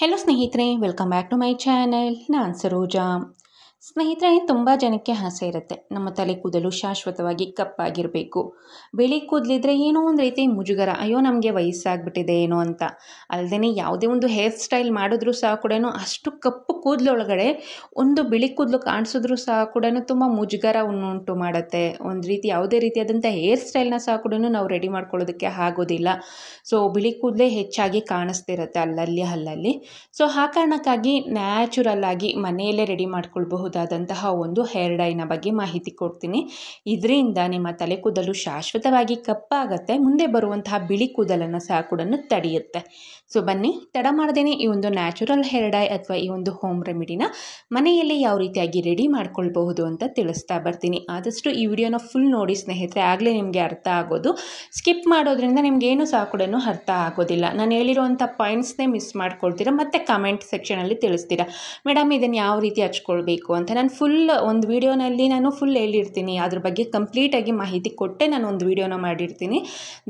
hello स्नेहितरें welcome back to my channel ना सरोजा ಸ್ನೇಹಿತರೆ ತುಂಬ ಜನಕ್ಕೆ ಆಸೆ ಇರುತ್ತೆ ನಮ್ಮ ತಲೆ ಕೂದಲು ಶಾಶ್ವತವಾಗಿ ಕಪ್ಪಾಗಿರಬೇಕು ಬಿಳಿ ಕೂದಲಿದ್ರೆ ಏನೋ ಒಂದು ರೀತಿ ಮುಜುಗರ ಅಯ್ಯೋ ನಮಗೆ ವಯಸ್ಸಾಗ್ಬಿಟ್ಟಿದೆ ಏನೋ ಅಂತ ಅಲ್ಲದೆ ಯಾವುದೇ ಒಂದು ಹೇರ್ ಸ್ಟೈಲ್ ಮಾಡಿದ್ರೂ ಸಹ ಕೂಡ ಅಷ್ಟು ಕಪ್ಪು ಕೂದಲೊಳಗಡೆ ಒಂದು ಬಿಳಿ ಕೂದಲು ಕಾಣಿಸಿದ್ರೂ ಸಹ ಕೂಡ ತುಂಬ ಮುಜುಗರ ಉಂಟು ಮಾಡುತ್ತೆ ಒಂದು ರೀತಿ ಯಾವುದೇ ರೀತಿಯಾದಂಥ ಹೇರ್ ಸ್ಟೈಲ್ನ ಸಹ ಕೂಡ ನಾವು ರೆಡಿ ಮಾಡ್ಕೊಳ್ಳೋದಕ್ಕೆ ಆಗೋದಿಲ್ಲ ಸೊ ಬಿಳಿ ಕೂದಲೇ ಹೆಚ್ಚಾಗಿ ಕಾಣಿಸ್ತಿರುತ್ತೆ ಅಲ್ಲಲ್ಲಿ ಅಲ್ಲಲ್ಲಿ ಸೊ ಆ ಕಾರಣಕ್ಕಾಗಿ ನ್ಯಾಚುರಲ್ ಆಗಿ ಮನೆಯಲ್ಲೇ ರೆಡಿ ಮಾಡ್ಕೊಳ್ಬಹುದು ಮಾಡಬಹುದಾದಂತಹ ಒಂದು ಹೇರ್ ಡೈನ ಬಗ್ಗೆ ಮಾಹಿತಿ ಕೊಡ್ತೀನಿ ಇದರಿಂದ ನಿಮ್ಮ ತಲೆ ಕೂದಲು ಶಾಶ್ವತವಾಗಿ ಕಪ್ಪಾಗತ್ತೆ ಮುಂದೆ ಬರುವಂತಹ ಬಿಳಿ ಕೂದಲನ್ನು ಸಹ ಕೂಡ ತಡೆಯುತ್ತೆ ಸೊ ಬನ್ನಿ ತಡ ಮಾಡ್ದೇನೆ ಈ ಒಂದು ನ್ಯಾಚುರಲ್ ಹೇರ್ ಡೈ ಅಥವಾ ಈ ಒಂದು ಹೋಮ್ ರೆಮಿಡಿನ ಮನೆಯಲ್ಲಿ ಯಾವ ರೀತಿಯಾಗಿ ರೆಡಿ ಮಾಡ್ಕೊಳ್ಬಹುದು ಅಂತ ತಿಳಿಸ್ತಾ ಬರ್ತೀನಿ ಆದಷ್ಟು ಈ ವಿಡಿಯೋನ ಫುಲ್ ನೋಡಿ ಸ್ನೇಹಿತರೆ ಆಗಲೇ ನಿಮಗೆ ಅರ್ಥ ಆಗೋದು ಸ್ಕಿಪ್ ಮಾಡೋದ್ರಿಂದ ಏನು ಸಹ ಕೂಡ ಅರ್ಥ ಆಗೋದಿಲ್ಲ ನಾನು ಹೇಳಿರುವಂಥ ಪಾಯಿಂಟ್ಸ್ನೇ ಮಿಸ್ ಮಾಡ್ಕೊಳ್ತೀರಾ ಮತ್ತೆ ಕಮೆಂಟ್ ಸೆಕ್ಷನಲ್ಲಿ ತಿಳಿಸ್ತೀರಾ ಮೇಡಮ್ ಇದನ್ನು ಯಾವ ರೀತಿ ಹಚ್ಕೊಳ್ಬೇಕು ಅಂತ ನಾನು ಫುಲ್ ಒಂದು ವೀಡಿಯೋನಲ್ಲಿ ನಾನು ಫುಲ್ ಹೇಳಿರ್ತೀನಿ ಅದ್ರ ಬಗ್ಗೆ ಕಂಪ್ಲೀಟಾಗಿ ಮಾಹಿತಿ ಕೊಟ್ಟೆ ನಾನು ಒಂದು ವೀಡಿಯೋನ ಮಾಡಿರ್ತೀನಿ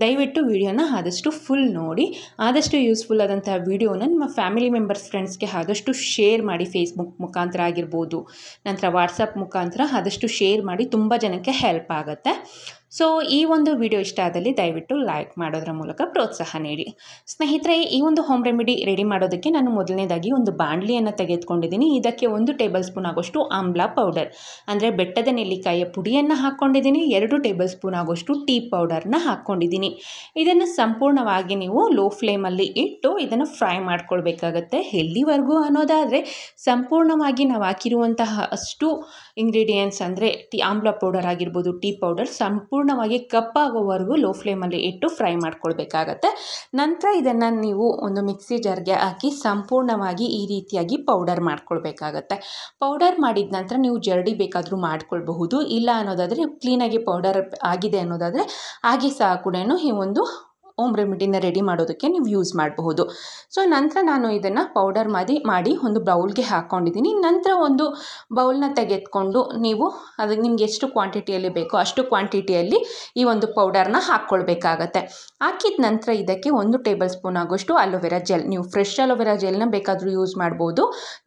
ದಯವಿಟ್ಟು ವೀಡಿಯೋನ ಆದಷ್ಟು ಫುಲ್ ನೋಡಿ ಆದಷ್ಟು ಯೂಸ್ಫುಲ್ ಆದಂತಹ ವೀಡಿಯೋನ ನಿಮ್ಮ ಫ್ಯಾಮಿಲಿ ಮೆಂಬರ್ಸ್ ಫ್ರೆಂಡ್ಸ್ಗೆ ಆದಷ್ಟು ಶೇರ್ ಮಾಡಿ ಫೇಸ್ಬುಕ್ ಮುಖಾಂತರ ಆಗಿರ್ಬೋದು ನಂತರ ವಾಟ್ಸಪ್ ಮುಖಾಂತರ ಆದಷ್ಟು ಶೇರ್ ಮಾಡಿ ತುಂಬ ಜನಕ್ಕೆ ಹೆಲ್ಪ್ ಆಗುತ್ತೆ ಸೊ ಈ ಒಂದು ವಿಡಿಯೋ ಇಷ್ಟ ಆದಲ್ಲಿ ದಯವಿಟ್ಟು ಲೈಕ್ ಮಾಡೋದರ ಮೂಲಕ ಪ್ರೋತ್ಸಾಹ ನೀಡಿ ಸ್ನೇಹಿತರೆ ಈ ಒಂದು ಹೋಮ್ ರೆಮಿಡಿ ರೆಡಿ ಮಾಡೋದಕ್ಕೆ ನಾನು ಮೊದಲನೇದಾಗಿ ಒಂದು ಬಾಣಲಿಯನ್ನು ತೆಗೆದುಕೊಂಡಿದ್ದೀನಿ ಇದಕ್ಕೆ ಒಂದು ಟೇಬಲ್ ಸ್ಪೂನ್ ಆಗೋಷ್ಟು ಆಮ್ಲ ಪೌಡರ್ ಅಂದರೆ ಬೆಟ್ಟದ ನೆಲ್ಲಿಕಾಯಿಯ ಪುಡಿಯನ್ನು ಹಾಕ್ಕೊಂಡಿದ್ದೀನಿ ಎರಡು ಟೇಬಲ್ ಸ್ಪೂನ್ ಆಗೋಷ್ಟು ಟೀ ಪೌಡರ್ನ ಹಾಕ್ಕೊಂಡಿದ್ದೀನಿ ಇದನ್ನು ಸಂಪೂರ್ಣವಾಗಿ ನೀವು ಲೋ ಫ್ಲೇಮಲ್ಲಿ ಇಟ್ಟು ಇದನ್ನು ಫ್ರೈ ಮಾಡ್ಕೊಳ್ಬೇಕಾಗತ್ತೆ ಎಲ್ಲಿವರೆಗೂ ಅನ್ನೋದಾದರೆ ಸಂಪೂರ್ಣವಾಗಿ ನಾವು ಹಾಕಿರುವಂತಹ ಅಷ್ಟು ಇಂಗ್ರೀಡಿಯೆಂಟ್ಸ್ ಅಂದರೆ ಟೀ ಆಮ್ಲ ಪೌಡರ್ ಆಗಿರ್ಬೋದು ಟೀ ಪೌಡರ್ ಸಂಪೂರ್ಣ ಸಂಪೂರ್ಣವಾಗಿ ಕಪ್ಪಾಗೋವರೆಗೂ ಲೋ ಫ್ಲೇಮಲ್ಲಿ ಇಟ್ಟು ಫ್ರೈ ಮಾಡ್ಕೊಳ್ಬೇಕಾಗತ್ತೆ ನಂತರ ಇದನ್ನು ನೀವು ಒಂದು ಮಿಕ್ಸಿ ಜಾರ್ಗೆ ಹಾಕಿ ಸಂಪೂರ್ಣವಾಗಿ ಈ ರೀತಿಯಾಗಿ ಪೌಡರ್ ಮಾಡ್ಕೊಳ್ಬೇಕಾಗತ್ತೆ ಪೌಡರ್ ಮಾಡಿದ ನಂತರ ನೀವು ಜರಡಿ ಬೇಕಾದರೂ ಮಾಡ್ಕೊಳ್ಬಹುದು ಇಲ್ಲ ಅನ್ನೋದಾದರೆ ಕ್ಲೀನಾಗಿ ಪೌಡರ್ ಆಗಿದೆ ಅನ್ನೋದಾದರೆ ಹಾಗೆ ಸಹ ಕೂಡ ಈ ಒಂದು ಓಮ್ ರೆಮಿಡಿನ ರೆಡಿ ಮಾಡೋದಕ್ಕೆ ನೀವು ಯೂಸ್ ಮಾಡಬಹುದು ಸೊ ನಂತರ ನಾನು ಇದನ್ನು ಪೌಡರ್ ಮಾಡಿ ಮಾಡಿ ಒಂದು ಬೌಲ್ಗೆ ಹಾಕ್ಕೊಂಡಿದ್ದೀನಿ ನಂತರ ಒಂದು ಬೌಲ್ನ ತೆಗೆದುಕೊಂಡು ನೀವು ಅದಕ್ಕೆ ನಿಮ್ಗೆ ಎಷ್ಟು ಕ್ವಾಂಟಿಟಿಯಲ್ಲಿ ಬೇಕೋ ಅಷ್ಟು ಕ್ವಾಂಟಿಟಿಯಲ್ಲಿ ಈ ಒಂದು ಪೌಡರ್ನ ಹಾಕ್ಕೊಳ್ಬೇಕಾಗತ್ತೆ ಹಾಕಿದ ನಂತರ ಇದಕ್ಕೆ ಒಂದು ಟೇಬಲ್ ಸ್ಪೂನ್ ಆಗೋಷ್ಟು ಅಲೋವೆರಾ ಜೆಲ್ ನೀವು ಫ್ರೆಶ್ ಅಲೋವೆರಾ ಜೆಲ್ನ ಬೇಕಾದರೂ ಯೂಸ್ ಮಾಡ್ಬೋದು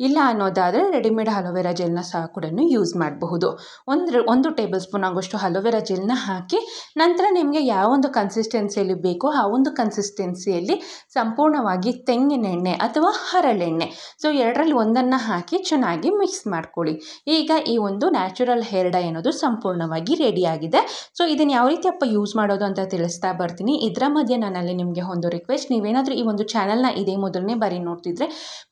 ಇಲ್ಲ ಅನ್ನೋದಾದರೆ ರೆಡಿಮೇಡ್ ಅಲೋವೆರಾ ಜೆಲ್ನ ಸಹ ಕೂಡ ಯೂಸ್ ಮಾಡಬಹುದು ಒಂದು ಒಂದು ಟೇಬಲ್ ಸ್ಪೂನ್ ಆಗೋಷ್ಟು ಅಲೋವೆರಾ ಜೆಲ್ನ ಹಾಕಿ ನಂತರ ನಿಮಗೆ ಯಾವೊಂದು ಕನ್ಸಿಸ್ಟೆನ್ಸಿಯಲ್ಲಿ ಬೇಕೋ ಒಂದು ಕನ್ಸಿಸ್ಟೆನ್ಸಿಯಲ್ಲಿ ಸಂಪೂರ್ಣವಾಗಿ ತೆಂಗಿನೆಣ್ಣೆ ಅಥವಾ ಹರಳೆಣ್ಣೆ ಸೊ ಎರಡರಲ್ಲಿ ಒಂದನ್ನು ಹಾಕಿ ಚೆನ್ನಾಗಿ ಮಿಕ್ಸ್ ಮಾಡ್ಕೊಳ್ಳಿ ಈಗ ಈ ಒಂದು ನ್ಯಾಚುರಲ್ ಹೇರ್ ಡೈ ಅನ್ನೋದು ಸಂಪೂರ್ಣವಾಗಿ ರೆಡಿಯಾಗಿದೆ ಸೊ ಇದನ್ನು ಯಾವ ರೀತಿ ಅಪ್ಪ ಯೂಸ್ ಮಾಡೋದು ಅಂತ ತಿಳಿಸ್ತಾ ಬರ್ತೀನಿ ಇದರ ಮಧ್ಯೆ ನಾನಲ್ಲಿ ನಿಮಗೆ ಒಂದು ರಿಕ್ವೆಸ್ಟ್ ನೀವೇನಾದರೂ ಈ ಒಂದು ಚಾನಲ್ನ ಇದೇ ಮೊದಲನೇ ಬಾರಿ ನೋಡ್ತಿದ್ರೆ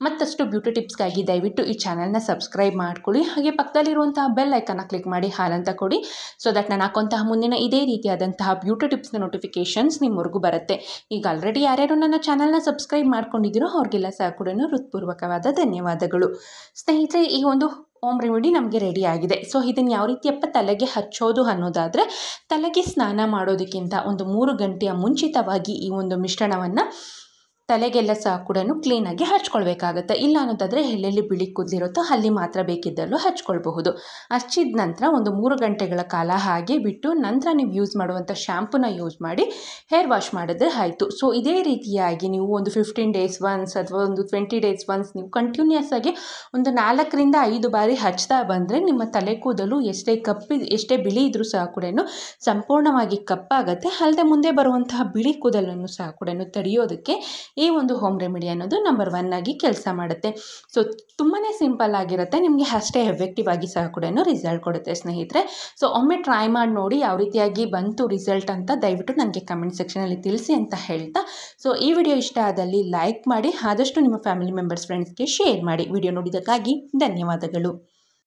ಮತ್ತಷ್ಟು ಬ್ಯೂಟಿ ಟಿಪ್ಸ್ಗಾಗಿ ದಯವಿಟ್ಟು ಈ ಚಾನಲ್ನ ಸಬ್ಸ್ಕ್ರೈಬ್ ಮಾಡ್ಕೊಳ್ಳಿ ಹಾಗೆ ಪಕ್ಕದಲ್ಲಿರುವಂತಹ ಬೆಲ್ ಐಕನ್ನ ಕ್ಲಿಕ್ ಮಾಡಿ ಹಾಲಂತ ಕೊಡಿ ಸೊ ದಟ್ ನಾನು ಹಾಕುವಂತಹ ಮುಂದಿನ ಇದೇ ರೀತಿಯಾದಂತಹ ಬ್ಯೂಟಿ ಟಿಪ್ಸ್ನ ನೋಟಿಫಿಕೇಷನ್ಸ್ ನಿಮ್ಮವರೆಗೂ ಬರುತ್ತೆ ಬರುತ್ತೆ ಈಗ ಆಲ್ರೆಡಿ ಯಾರ್ಯಾರು ನನ್ನ ಚಾನಲ್ನ ಸಬ್ಸ್ಕ್ರೈಬ್ ಮಾಡ್ಕೊಂಡಿದ್ದೀರೋ ಅವ್ರಿಗೆಲ್ಲ ಸಹ ಕೂಡ ಹೃತ್ಪೂರ್ವಕವಾದ ಧನ್ಯವಾದಗಳು ಸ್ನೇಹಿತರೆ ಈ ಒಂದು ಹೋಮ್ ರೆಮಿಡಿ ನಮಗೆ ರೆಡಿ ಆಗಿದೆ ಸೊ ಇದನ್ನು ಯಾವ ರೀತಿಯಪ್ಪ ತಲೆಗೆ ಹಚ್ಚೋದು ಅನ್ನೋದಾದರೆ ತಲೆಗೆ ಸ್ನಾನ ಮಾಡೋದಕ್ಕಿಂತ ಒಂದು ಮೂರು ಗಂಟೆಯ ಮುಂಚಿತವಾಗಿ ಈ ಒಂದು ಮಿಶ್ರಣವನ್ನು ತಲೆಗೆಲ್ಲ ಸಹ ಕೂಡ ಕ್ಲೀನಾಗಿ ಹಚ್ಕೊಳ್ಬೇಕಾಗತ್ತೆ ಇಲ್ಲ ಅನ್ನೋದಾದರೆ ಎಲ್ಲೆಲ್ಲಿ ಬಿಳಿ ಕೂದಲಿರುತ್ತೋ ಅಲ್ಲಿ ಮಾತ್ರ ಬೇಕಿದ್ದಲ್ಲೂ ಹಚ್ಕೊಳ್ಬಹುದು ಹಚ್ಚಿದ ನಂತರ ಒಂದು ಮೂರು ಗಂಟೆಗಳ ಕಾಲ ಹಾಗೆ ಬಿಟ್ಟು ನಂತರ ನೀವು ಯೂಸ್ ಮಾಡುವಂಥ ಶ್ಯಾಂಪೂನ ಯೂಸ್ ಮಾಡಿ ಹೇರ್ ವಾಶ್ ಮಾಡಿದ್ರೆ ಆಯಿತು ಸೊ ಇದೇ ರೀತಿಯಾಗಿ ನೀವು ಒಂದು ಫಿಫ್ಟೀನ್ ಡೇಸ್ ಒನ್ಸ್ ಅಥವಾ ಒಂದು ಟ್ವೆಂಟಿ ಡೇಸ್ ಒನ್ಸ್ ನೀವು ಕಂಟಿನ್ಯೂಸ್ ಆಗಿ ಒಂದು ನಾಲ್ಕರಿಂದ ಐದು ಬಾರಿ ಹಚ್ತಾ ಬಂದರೆ ನಿಮ್ಮ ತಲೆ ಕೂದಲು ಎಷ್ಟೇ ಕಪ್ಪಿ ಎಷ್ಟೇ ಬಿಳಿ ಇದ್ರೂ ಸಹ ಕೂಡ ಸಂಪೂರ್ಣವಾಗಿ ಕಪ್ಪಾಗುತ್ತೆ ಅಲ್ಲದೆ ಮುಂದೆ ಬರುವಂತಹ ಬಿಳಿ ಕೂದಲನ್ನು ಸಹ ಕೂಡ ತಡೆಯೋದಕ್ಕೆ ಈ ಒಂದು ಹೋಮ್ ರೆಮಿಡಿ ಅನ್ನೋದು ನಂಬರ್ ಒನ್ ಆಗಿ ಕೆಲಸ ಮಾಡುತ್ತೆ ಸೊ ತುಂಬಾ ಸಿಂಪಲ್ ಆಗಿರುತ್ತೆ ನಿಮಗೆ ಅಷ್ಟೇ ಎಫೆಕ್ಟಿವ್ ಆಗಿ ಸಹ ಕೂಡ ರಿಸಲ್ಟ್ ಕೊಡುತ್ತೆ ಸ್ನೇಹಿತರೆ ಸೊ ಒಮ್ಮೆ ಟ್ರೈ ಮಾಡಿ ನೋಡಿ ಯಾವ ರೀತಿಯಾಗಿ ಬಂತು ರಿಸಲ್ಟ್ ಅಂತ ದಯವಿಟ್ಟು ನನಗೆ ಕಮೆಂಟ್ ಸೆಕ್ಷನಲ್ಲಿ ತಿಳಿಸಿ ಅಂತ ಹೇಳ್ತಾ ಸೊ ಈ ವಿಡಿಯೋ ಇಷ್ಟ ಆದಲ್ಲಿ ಲೈಕ್ ಮಾಡಿ ಆದಷ್ಟು ನಿಮ್ಮ ಫ್ಯಾಮಿಲಿ ಮೆಂಬರ್ಸ್ ಫ್ರೆಂಡ್ಸ್ಗೆ ಶೇರ್ ಮಾಡಿ ವಿಡಿಯೋ ನೋಡಿದ್ದಕ್ಕಾಗಿ ಧನ್ಯವಾದಗಳು